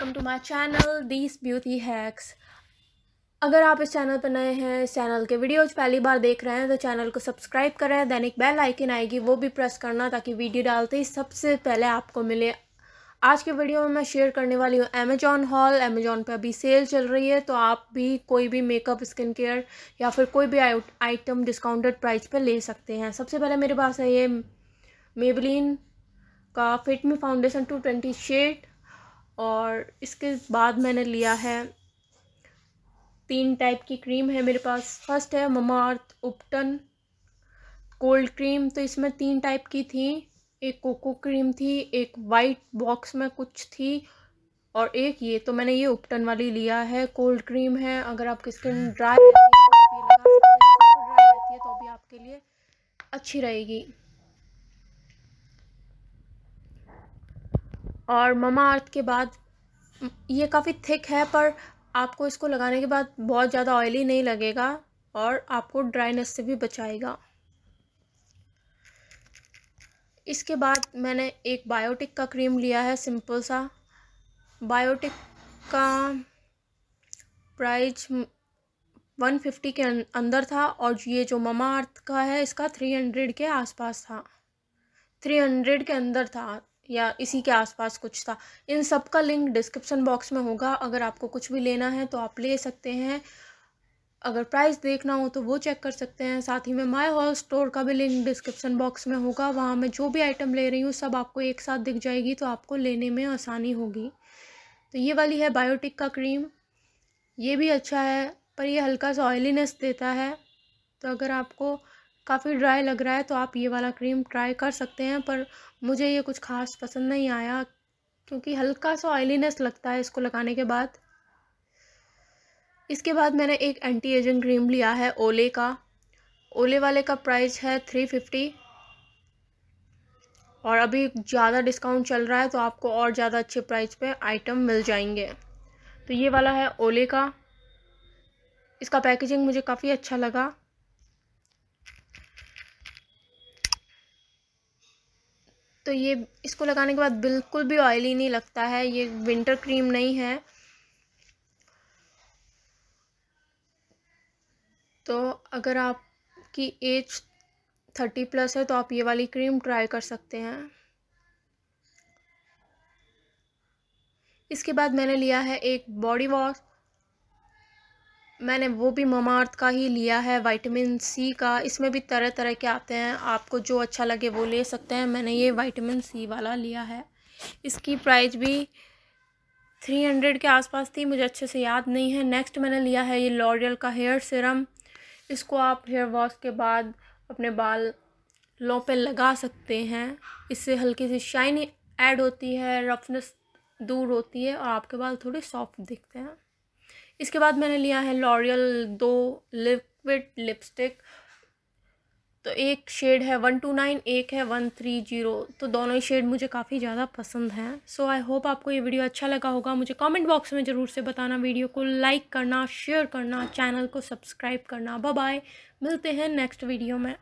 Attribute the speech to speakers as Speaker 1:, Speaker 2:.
Speaker 1: welcome to my channel this beauty hacks अगर आप इस चैनल पर नए हैं इस चैनल के वीडियोज पहली बार देख रहे हैं तो चैनल को सब्सक्राइब करें दैन एक बेल आइकन आएगी वो भी प्रेस करना ताकि वीडियो डालते ही सबसे पहले आपको मिले आज के वीडियो में मैं शेयर करने वाली हूँ अमेजॉन हॉल अमेजॉन पे अभी सेल चल रही है तो आप भी कोई भी मेकअप स्किन केयर या फिर कोई भी आइटम डिस्काउंटेड प्राइस पर ले सकते हैं सबसे पहले मेरे पास है ये मेबलिन का fit me foundation two twenty shade और इसके बाद मैंने लिया है तीन टाइप की क्रीम है मेरे पास फर्स्ट है ममा अर्थ उपटन कोल्ड क्रीम तो इसमें तीन टाइप की थी एक कोको क्रीम थी एक वाइट बॉक्स में कुछ थी और एक ये तो मैंने ये उपटन वाली लिया है कोल्ड क्रीम है अगर आपकी स्किन ड्राई रहती है तो भी आपके लिए अच्छी रहेगी और ममा अर्थ के बाद ये काफ़ी थिक है पर आपको इसको लगाने के बाद बहुत ज़्यादा ऑयली नहीं लगेगा और आपको ड्राइनेस से भी बचाएगा इसके बाद मैंने एक बायोटिक का क्रीम लिया है सिंपल सा बायोटिक का प्राइस 150 के अं-, अंदर था और ये जो ममा अर्थ का है इसका 300 के आसपास था 300 के अंदर था या इसी के आसपास कुछ था इन सब का लिंक डिस्क्रिप्शन बॉक्स में होगा अगर आपको कुछ भी लेना है तो आप ले सकते हैं अगर प्राइस देखना हो तो वो चेक कर सकते हैं साथ ही में माई हॉल स्टोर का भी लिंक डिस्क्रिप्शन बॉक्स में होगा वहाँ मैं जो भी आइटम ले रही हूँ सब आपको एक साथ दिख जाएगी तो आपको लेने में आसानी होगी तो ये वाली है बायोटिक का क्रीम ये भी अच्छा है पर ये हल्का सा ऑयलीनेस देता है तो अगर आपको काफ़ी ड्राई लग रहा है तो आप ये वाला क्रीम ट्राई कर सकते हैं पर मुझे ये कुछ खास पसंद नहीं आया क्योंकि हल्का सा ऑयलीनेस लगता है इसको लगाने के बाद इसके बाद मैंने एक एंटी एजिंग क्रीम लिया है ओले का ओले वाले का प्राइस है थ्री फिफ्टी और अभी ज़्यादा डिस्काउंट चल रहा है तो आपको और ज़्यादा अच्छे प्राइस पे आइटम मिल जाएंगे तो ये वाला है ओले का इसका पैकेजिंग मुझे काफ़ी अच्छा लगा तो ये इसको लगाने के बाद बिल्कुल भी ऑयली नहीं लगता है ये विंटर क्रीम नहीं है तो अगर आपकी एज थर्टी प्लस है तो आप ये वाली क्रीम ट्राई कर सकते हैं इसके बाद मैंने लिया है एक बॉडी वॉश मैंने वो भी ममार्थ का ही लिया है विटामिन सी का इसमें भी तरह तरह के आते हैं आपको जो अच्छा लगे वो ले सकते हैं मैंने ये विटामिन सी वाला लिया है इसकी प्राइस भी थ्री हंड्रेड के आसपास थी मुझे अच्छे से याद नहीं है नेक्स्ट मैंने लिया है ये लॉरियल का हेयर सिरम इसको आप हेयर वॉश के बाद अपने बाल लो पे लगा सकते हैं इससे हल्की सी शाइनिंग ऐड होती है रफनेस दूर होती है और आपके बाल थोड़े सॉफ्ट दिखते हैं इसके बाद मैंने लिया है लॉरियल दो लिक्विड लिपस्टिक तो एक शेड है वन टू नाइन एक है वन थ्री जीरो तो दोनों ही शेड मुझे काफ़ी ज़्यादा पसंद हैं सो आई होप आपको ये वीडियो अच्छा लगा होगा मुझे कमेंट बॉक्स में ज़रूर से बताना वीडियो को लाइक करना शेयर करना चैनल को सब्सक्राइब करना बाय मिलते हैं नेक्स्ट वीडियो में